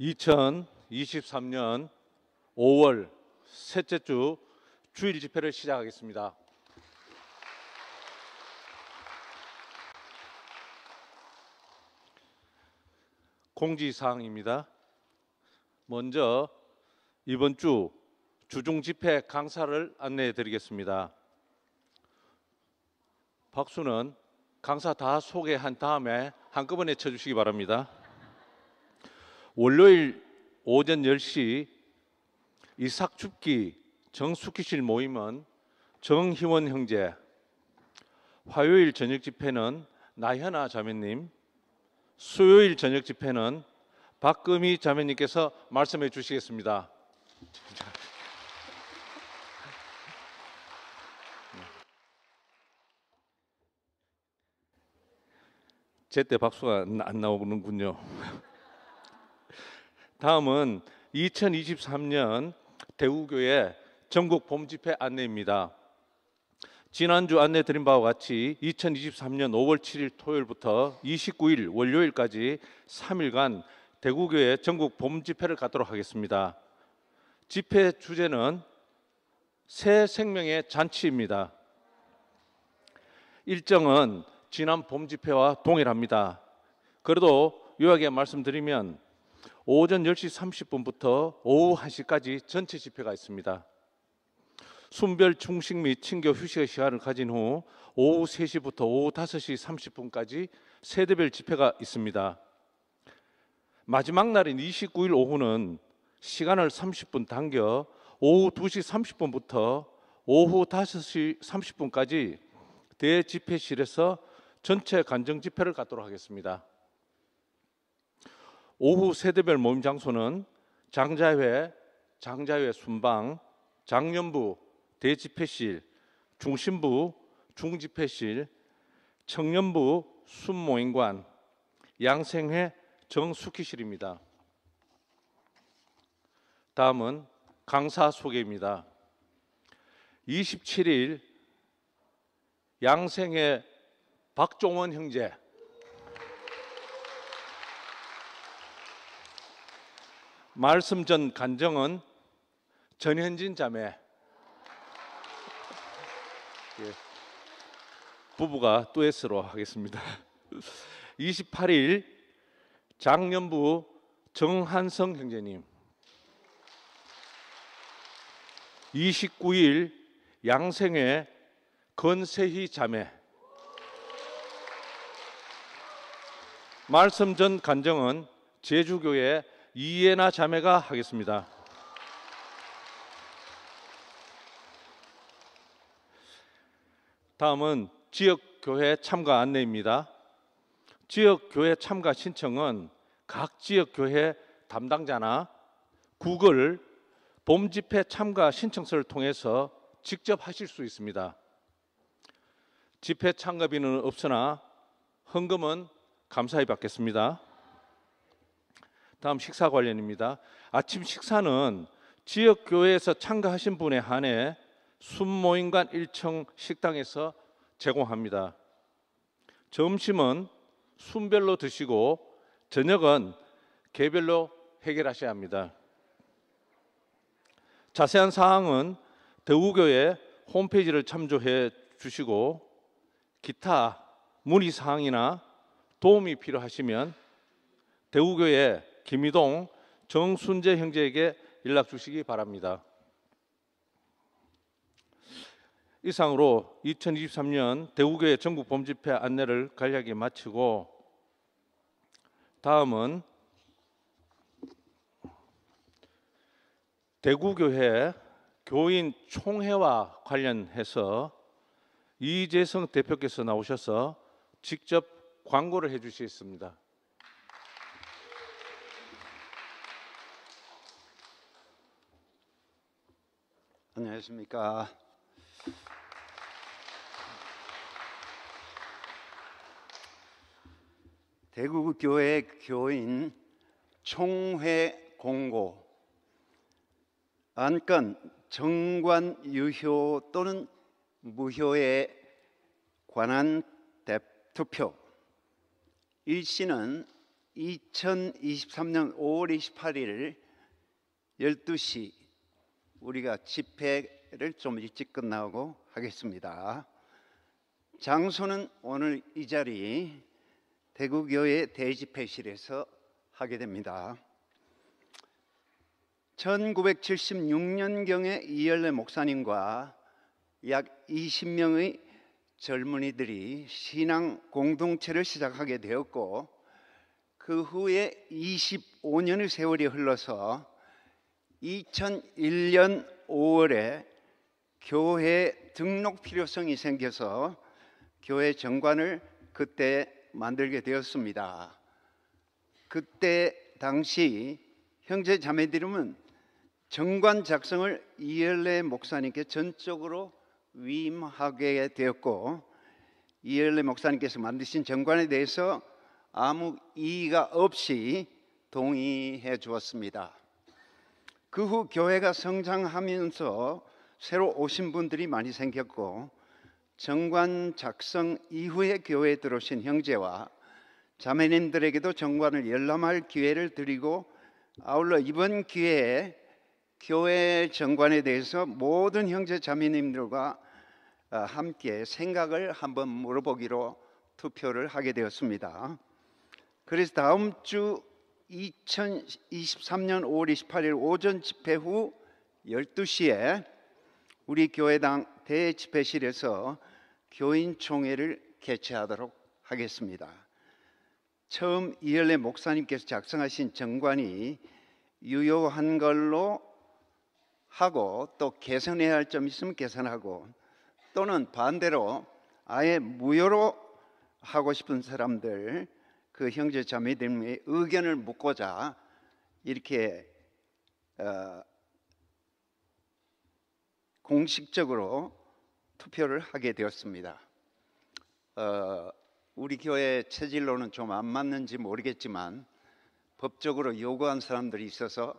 2023년 5월 셋째 주 주일 집회를 시작하겠습니다. 공지사항입니다. 먼저 이번 주 주중 집회 강사를 안내해 드리겠습니다. 박수는 강사 다 소개한 다음에 한꺼번에 쳐주시기 바랍니다. 월요일 오전 10시 이삭 축기정숙희실 모임은 정희원 형제 화요일 저녁 집회는 나현아 자매님 수요일 저녁 집회는 박금희 자매님께서 말씀해 주시겠습니다. 제때 박수가 안 나오는군요. 다음은 2023년 대우교회 전국 봄집회 안내입니다. 지난주 안내 드린 바와 같이 2023년 5월 7일 토요일부터 29일 월요일까지 3일간 대구교회 전국 봄 집회를 갖도록 하겠습니다. 집회 주제는 새 생명의 잔치입니다. 일정은 지난 봄 집회와 동일합니다. 그래도 요약에 말씀드리면 오전 10시 30분부터 오후 1시까지 전체 집회가 있습니다. 순별 중식 및 친교 휴식 시간을 가진 후 오후 3시부터 오후 5시 30분까지 세대별 집회가 있습니다. 마지막 날인 29일 오후는 시간을 30분 당겨 오후 2시 30분부터 오후 5시 30분까지 대집회실에서 전체 간정 집회를 갖도록 하겠습니다. 오후 세대별 모임 장소는 장자회, 장자회 순방, 장년부, 대집회실, 중심부, 중집회실, 청년부, 순모임관, 양생회, 정숙희실입니다 다음은 강사 소개입니다. 27일 양생회 박종원 형제 말씀 전 간정은 전현진 자매 예. 부부가 뚜엣으로 하겠습니다. 28일 장년부 정한성 형제님 29일 양생의 건세희 자매 말씀 전 간정은 제주교회 이해나 자매가 하겠습니다. 다음은 지역 교회 참가 안내입니다. 지역 교회 참가 신청은 각 지역 교회 담당자나 구글 봄 집회 참가 신청서를 통해서 직접 하실 수 있습니다. 집회 참가비는 없으나 헌금은 감사히 받겠습니다. 다음 식사 관련입니다. 아침 식사는 지역 교회에서 참가하신 분에 한해 순모임관 1층 식당에서 제공합니다. 점심은 순별로 드시고 저녁은 개별로 해결하셔야 합니다. 자세한 사항은 대우교회 홈페이지를 참조해 주시고 기타 문의 사항이나 도움이 필요하시면 대우교회 김희동, 정순재 형제에게 연락 주시기 바랍니다. 이상으로 2023년 대구교회 전국 봄집회 안내를 간략히 마치고 다음은 대구교회 교인 총회와 관련해서 이재성 대표께서 나오셔서 직접 광고를 해주시겠습니다. 안녕하십니까. 대구교회 교인 총회 공고 안건 정관 유효 또는 무효에 관한 투표 일시는 2023년 5월 28일 12시 우리가 집회를 좀 일찍 끝나고 하겠습니다. 장소는 오늘 이 자리 대구교회 대집회실에서 하게 됩니다. 1976년경에 이열래 목사님과 약 20명의 젊은이들이 신앙 공동체를 시작하게 되었고 그 후에 25년의 세월이 흘러서 2001년 5월에 교회 등록 필요성이 생겨서 교회 정관을 그때 만들게 되었습니다. 그때 당시 형제 자매들은 정관 작성을 이열래 목사님께 전적으로 위임하게 되었고 이열래 목사님께서 만드신 정관에 대해서 아무 이의가 없이 동의해 주었습니다. 그후 교회가 성장하면서 새로 오신 분들이 많이 생겼고 정관 작성 이후에 교회에 들어오신 형제와 자매님들에게도 정관을 열람할 기회를 드리고 아울러 이번 기회에 교회 정관에 대해서 모든 형제 자매님들과 어, 함께 생각을 한번 물어보기로 투표를 하게 되었습니다. 그래서 다음 주 2023년 5월 28일 오전 집회 후 12시에 우리 교회당 대집회실에서 교인총회를 개최하도록 하겠습니다. 처음 이열래 목사님께서 작성하신 정관이 유효한 걸로 하고 또 개선해야 할 점 있으면 개선하고 또는 반대로 아예 무효로 하고 싶은 사람들 그 형제 자매들의 의견을 묻고자 이렇게 어, 공식적으로 투표를 하게 되었습니다. 어, 우리 교회 체질로는 좀 안 맞는지 모르겠지만 법적으로 요구한 사람들이 있어서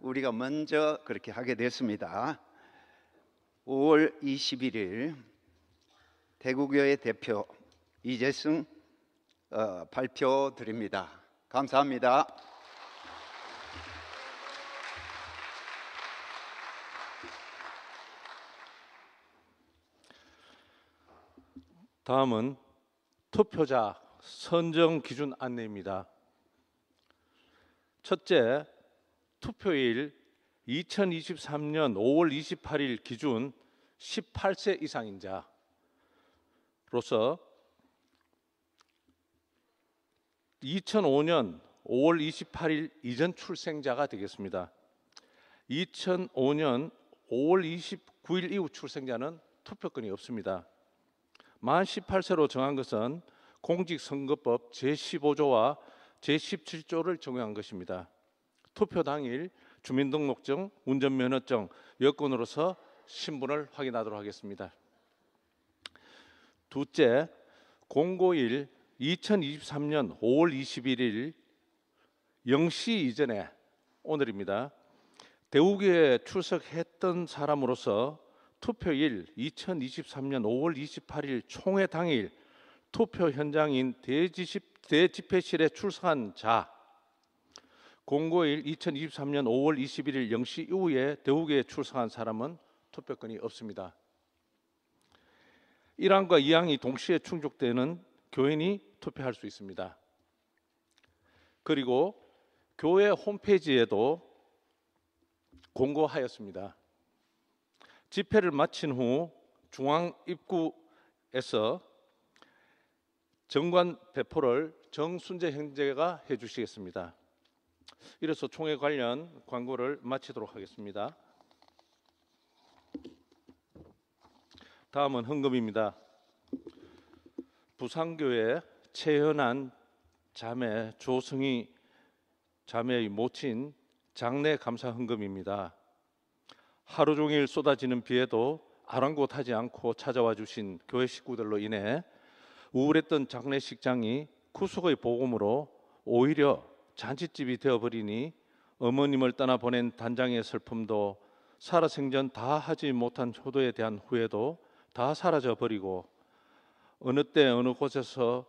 우리가 먼저 그렇게 하게 됐습니다. 5월 21일 대구교회 대표 이재승 어, 발표 드립니다. 감사합니다. 다음은 투표자 선정 기준 안내입니다. 첫째, 투표일 2023년 5월 28일 기준 18세 이상인 자로서 2005년 5월 28일 이전 출생자가 되겠습니다. 2005년 5월 29일 이후 출생자는 투표권이 없습니다. 만 18세로 정한 것은 공직선거법 제15조와 제17조를 적용한 것입니다. 투표 당일 주민등록증, 운전면허증, 여권으로서 신분을 확인하도록 하겠습니다. 둘째, 공고일 2023년 5월 21일 0시 이전에 오늘입니다. 대우교에 출석했던 사람으로서 투표일 2023년 5월 28일 총회 당일 투표 현장인 대지십, 대집회실에 출석한 자 공고일 2023년 5월 21일 0시 이후에 대우교에 출석한 사람은 투표권이 없습니다. 1항과 2항이 동시에 충족되는 교인이 투표할 수 있습니다. 그리고 교회 홈페이지에도 공고하였습니다. 집회를 마친 후 중앙 입구에서 정관 배포를 정순재 형제가 해주시겠습니다. 이로써 총회 관련 광고를 마치도록 하겠습니다. 다음은 헌금입니다. 부산교회 최현한 자매 조승희 자매의 모친 장례 감사 헌금입니다. 하루 종일 쏟아지는 비에도 아랑곳하지 않고 찾아와 주신 교회 식구들로 인해 우울했던 장례식장이 구속의 복음으로 오히려 잔치집이 되어버리니 어머님을 떠나 보낸 단장의 슬픔도 살아생전 다 하지 못한 효도에 대한 후회도 다 사라져 버리고 어느 때 어느 곳에서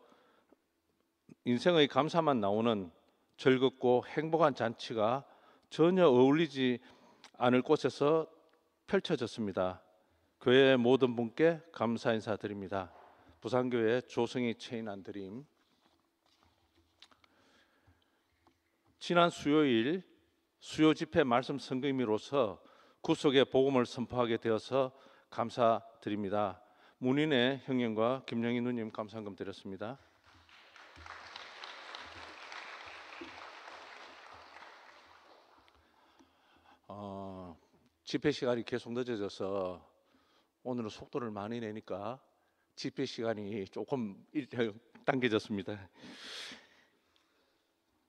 인생의 감사만 나오는 즐겁고 행복한 잔치가 전혀 어울리지 않을 곳에서 펼쳐졌습니다. 교회 모든 분께 감사 인사드립니다. 부산교회 조성희 체인 안드림 지난 수요일 수요 집회 말씀 선교임로서 구속의 복음을 선포하게 되어서 감사드립니다. 문인의 형님과 김영희 누님 감상금 드렸습니다. 어, 집회 시간이 계속 늦어져서 오늘은 속도를 많이 내니까 집회 시간이 조금 당겨졌습니다.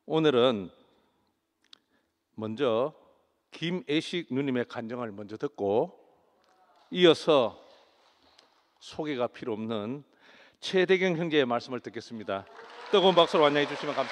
오늘은 먼저 김애식 누님의 간정을 먼저 듣고 이어서 소개가 필요 없는 최대경 형제의 말씀을 듣겠습니다. 뜨거운 박수로 환영해 주시면 감사합니다.